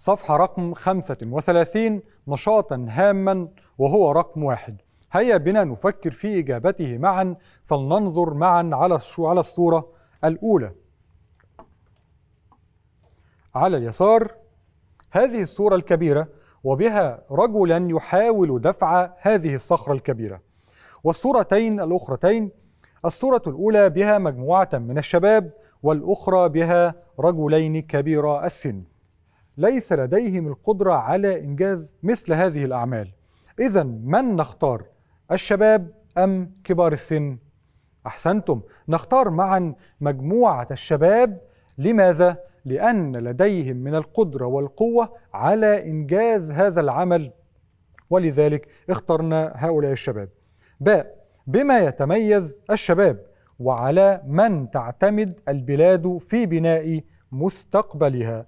صفحة رقم 35 نشاطا هاما وهو رقم واحد هيا بنا نفكر في إجابته معا فلننظر معا على على الصورة الأولى على اليسار هذه الصورة الكبيرة وبها رجلا يحاول دفع هذه الصخرة الكبيرة والصورتين الأخرتين الصورة الأولى بها مجموعة من الشباب والأخرى بها رجلين كبيرا السن ليس لديهم القدرة على إنجاز مثل هذه الأعمال إذا من نختار الشباب أم كبار السن؟ أحسنتم نختار معا مجموعة الشباب لماذا؟ لأن لديهم من القدرة والقوة على إنجاز هذا العمل ولذلك اخترنا هؤلاء الشباب باء بما يتميز الشباب وعلى من تعتمد البلاد في بناء مستقبلها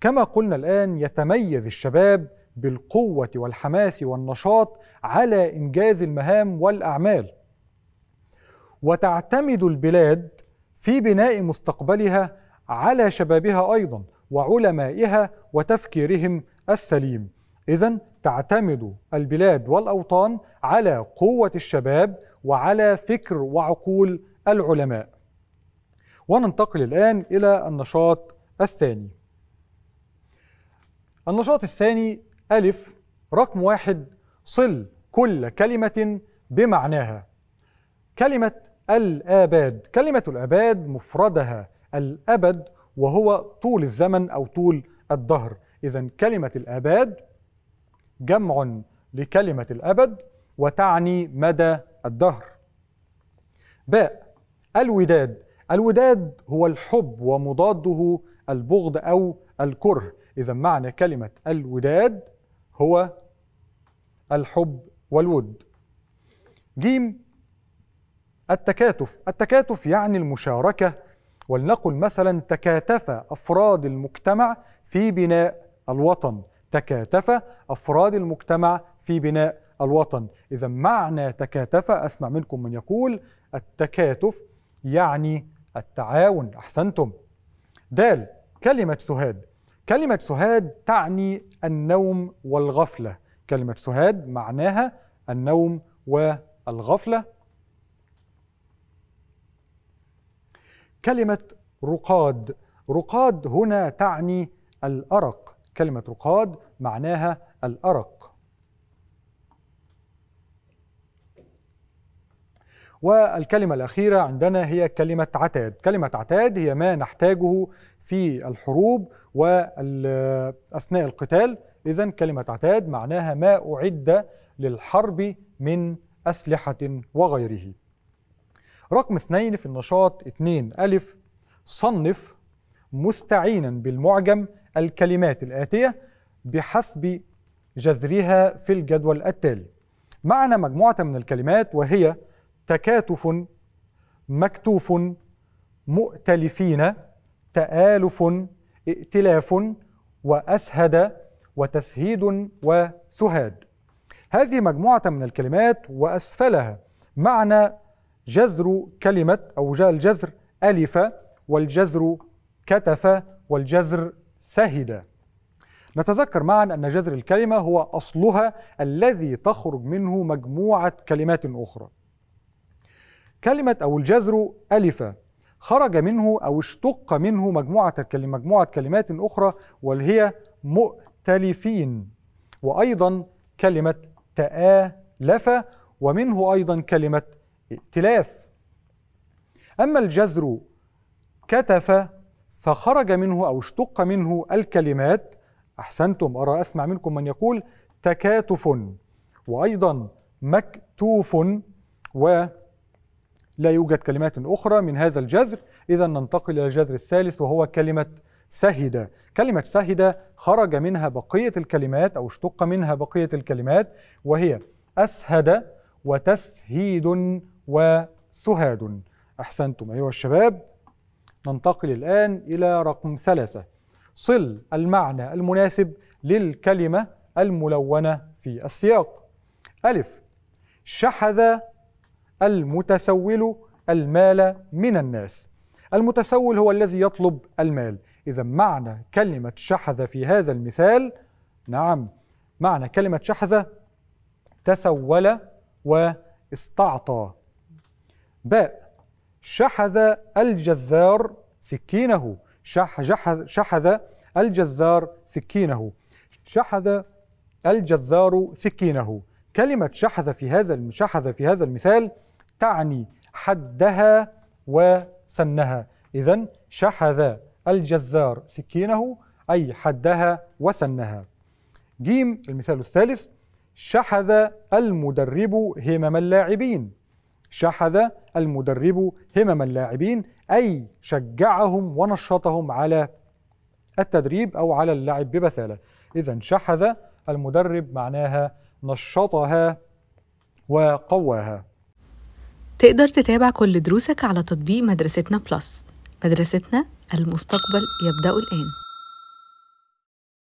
كما قلنا الآن يتميز الشباب بالقوة والحماس والنشاط على إنجاز المهام والأعمال وتعتمد البلاد في بناء مستقبلها على شبابها أيضا وعلمائها وتفكيرهم السليم إذا تعتمد البلاد والأوطان على قوة الشباب وعلى فكر وعقول العلماء وننتقل الآن إلى النشاط الثاني النشاط الثاني ألف رقم واحد صل كل كلمة بمعناها كلمة الآباد كلمة الآباد مفردها الأبد وهو طول الزمن أو طول الدهر إذا كلمة الآباد جمع لكلمة الأبد وتعني مدى الدهر باء الوداد الوداد هو الحب ومضاده البغض أو الكره إذا معنى كلمة الوداد هو الحب والود جيم التكاتف التكاتف يعني المشاركة ولنقل مثلا تكاتف أفراد المجتمع في بناء الوطن تكاتف أفراد المجتمع في بناء الوطن إذا معنى تكاتف أسمع منكم من يقول التكاتف يعني التعاون أحسنتم دال كلمة سهاد كلمة سهاد تعني النوم والغفلة كلمة سهاد معناها النوم والغفلة كلمة رقاد رقاد هنا تعني الأرق كلمة رقاد معناها الأرق والكلمة الأخيرة عندنا هي كلمة عتاد كلمة عتاد هي ما نحتاجه في الحروب وأثناء القتال إذا كلمة عتاد معناها ما أعد للحرب من أسلحة وغيره رقم اثنين في النشاط اثنين ألف صنف مستعينا بالمعجم الكلمات الآتية بحسب جذرها في الجدول التالي معنا مجموعة من الكلمات وهي تكاتف مكتوف مؤتلفين تآلف ائتلاف وأسهد وتسهيد وسهاد هذه مجموعة من الكلمات وأسفلها معنى جزر كلمة أو جاء الجزر ألف والجزر كتف والجزر سهد نتذكر معا أن جذر الكلمة هو أصلها الذي تخرج منه مجموعة كلمات أخرى كلمة أو الجذر ألف خرج منه أو اشتق منه مجموعة كلمة مجموعة كلمات أخرى وهي مؤتلفين وأيضا كلمة تآلف ومنه أيضا كلمة ائتلاف أما الجذر كتف فخرج منه أو اشتق منه الكلمات أحسنتم أرى أسمع منكم من يقول تكاتف وأيضا مكتوف و لا يوجد كلمات أخرى من هذا الجذر إذا ننتقل إلى الجذر الثالث وهو كلمة سهد كلمة سهدة خرج منها بقية الكلمات أو اشتق منها بقية الكلمات وهي أسهد وتسهيد وسهاد أحسنتم أيها الشباب ننتقل الآن إلى رقم ثلاثة صل المعنى المناسب للكلمة الملونة في السياق ألف شحذ المتسول المال من الناس المتسول هو الذي يطلب المال إذا معنى كلمة شحذ في هذا المثال نعم معنى كلمة شحذ تسول واستعطى باء شحذ الجزار سكينه شح شحذ الجزار سكينه شحذ الجزار سكينه كلمة شحذ في هذا شحذ في هذا المثال تعني حدها وسنها إذا شحذ الجزار سكينه أي حدها وسنها جيم المثال الثالث شحذ المدرب همم اللاعبين شحذ المدرب همم اللاعبين أي شجعهم ونشطهم على التدريب أو على اللعب ببسالة إذا شحذ المدرب معناها نشطها وقواها تقدر تتابع كل دروسك على تطبيق مدرستنا بلس مدرستنا المستقبل يبدأ الآن